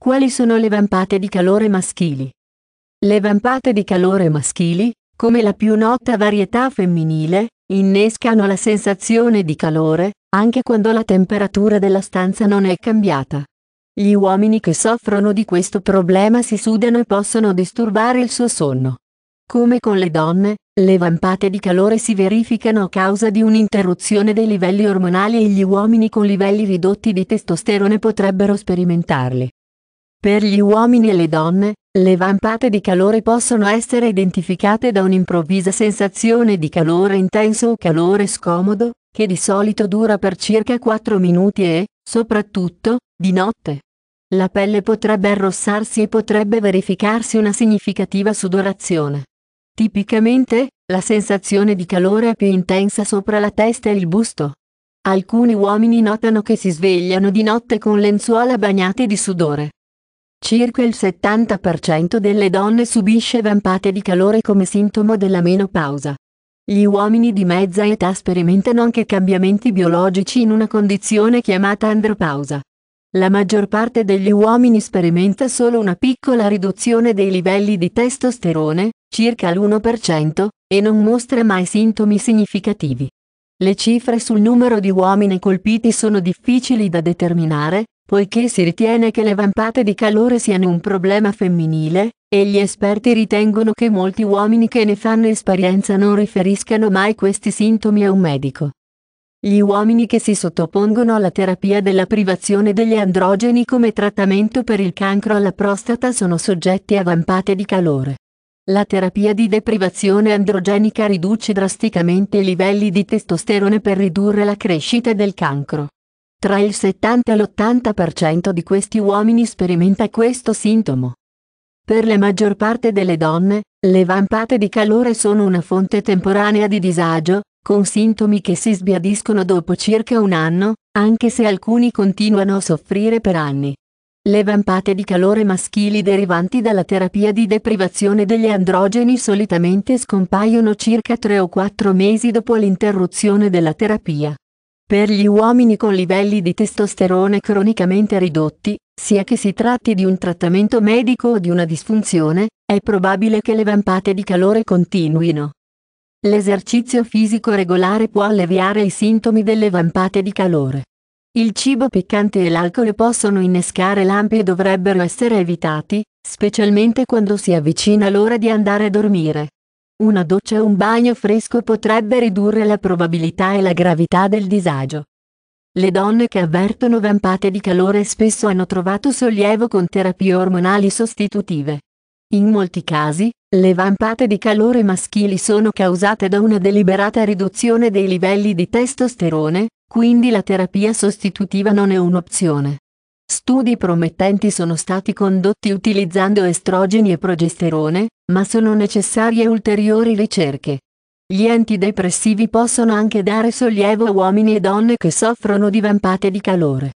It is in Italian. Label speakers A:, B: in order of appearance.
A: Quali sono le vampate di calore maschili? Le vampate di calore maschili, come la più nota varietà femminile, innescano la sensazione di calore, anche quando la temperatura della stanza non è cambiata. Gli uomini che soffrono di questo problema si sudano e possono disturbare il suo sonno. Come con le donne, le vampate di calore si verificano a causa di un'interruzione dei livelli ormonali e gli uomini con livelli ridotti di testosterone potrebbero sperimentarli. Per gli uomini e le donne, le vampate di calore possono essere identificate da un'improvvisa sensazione di calore intenso o calore scomodo, che di solito dura per circa 4 minuti e, soprattutto, di notte. La pelle potrebbe arrossarsi e potrebbe verificarsi una significativa sudorazione. Tipicamente, la sensazione di calore è più intensa sopra la testa e il busto. Alcuni uomini notano che si svegliano di notte con lenzuola bagnate di sudore. Circa il 70% delle donne subisce vampate di calore come sintomo della menopausa. Gli uomini di mezza età sperimentano anche cambiamenti biologici in una condizione chiamata andropausa. La maggior parte degli uomini sperimenta solo una piccola riduzione dei livelli di testosterone, circa l'1%, e non mostra mai sintomi significativi. Le cifre sul numero di uomini colpiti sono difficili da determinare, Poiché si ritiene che le vampate di calore siano un problema femminile, e gli esperti ritengono che molti uomini che ne fanno esperienza non riferiscano mai questi sintomi a un medico. Gli uomini che si sottopongono alla terapia della privazione degli androgeni come trattamento per il cancro alla prostata sono soggetti a vampate di calore. La terapia di deprivazione androgenica riduce drasticamente i livelli di testosterone per ridurre la crescita del cancro. Tra il 70 e l'80% di questi uomini sperimenta questo sintomo. Per la maggior parte delle donne, le vampate di calore sono una fonte temporanea di disagio, con sintomi che si sbiadiscono dopo circa un anno, anche se alcuni continuano a soffrire per anni. Le vampate di calore maschili derivanti dalla terapia di deprivazione degli androgeni solitamente scompaiono circa 3 o 4 mesi dopo l'interruzione della terapia. Per gli uomini con livelli di testosterone cronicamente ridotti, sia che si tratti di un trattamento medico o di una disfunzione, è probabile che le vampate di calore continuino. L'esercizio fisico regolare può alleviare i sintomi delle vampate di calore. Il cibo piccante e l'alcol possono innescare lampi e dovrebbero essere evitati, specialmente quando si avvicina l'ora di andare a dormire. Una doccia o un bagno fresco potrebbe ridurre la probabilità e la gravità del disagio. Le donne che avvertono vampate di calore spesso hanno trovato sollievo con terapie ormonali sostitutive. In molti casi, le vampate di calore maschili sono causate da una deliberata riduzione dei livelli di testosterone, quindi la terapia sostitutiva non è un'opzione. Studi promettenti sono stati condotti utilizzando estrogeni e progesterone, ma sono necessarie ulteriori ricerche. Gli antidepressivi possono anche dare sollievo a uomini e donne che soffrono di vampate di calore.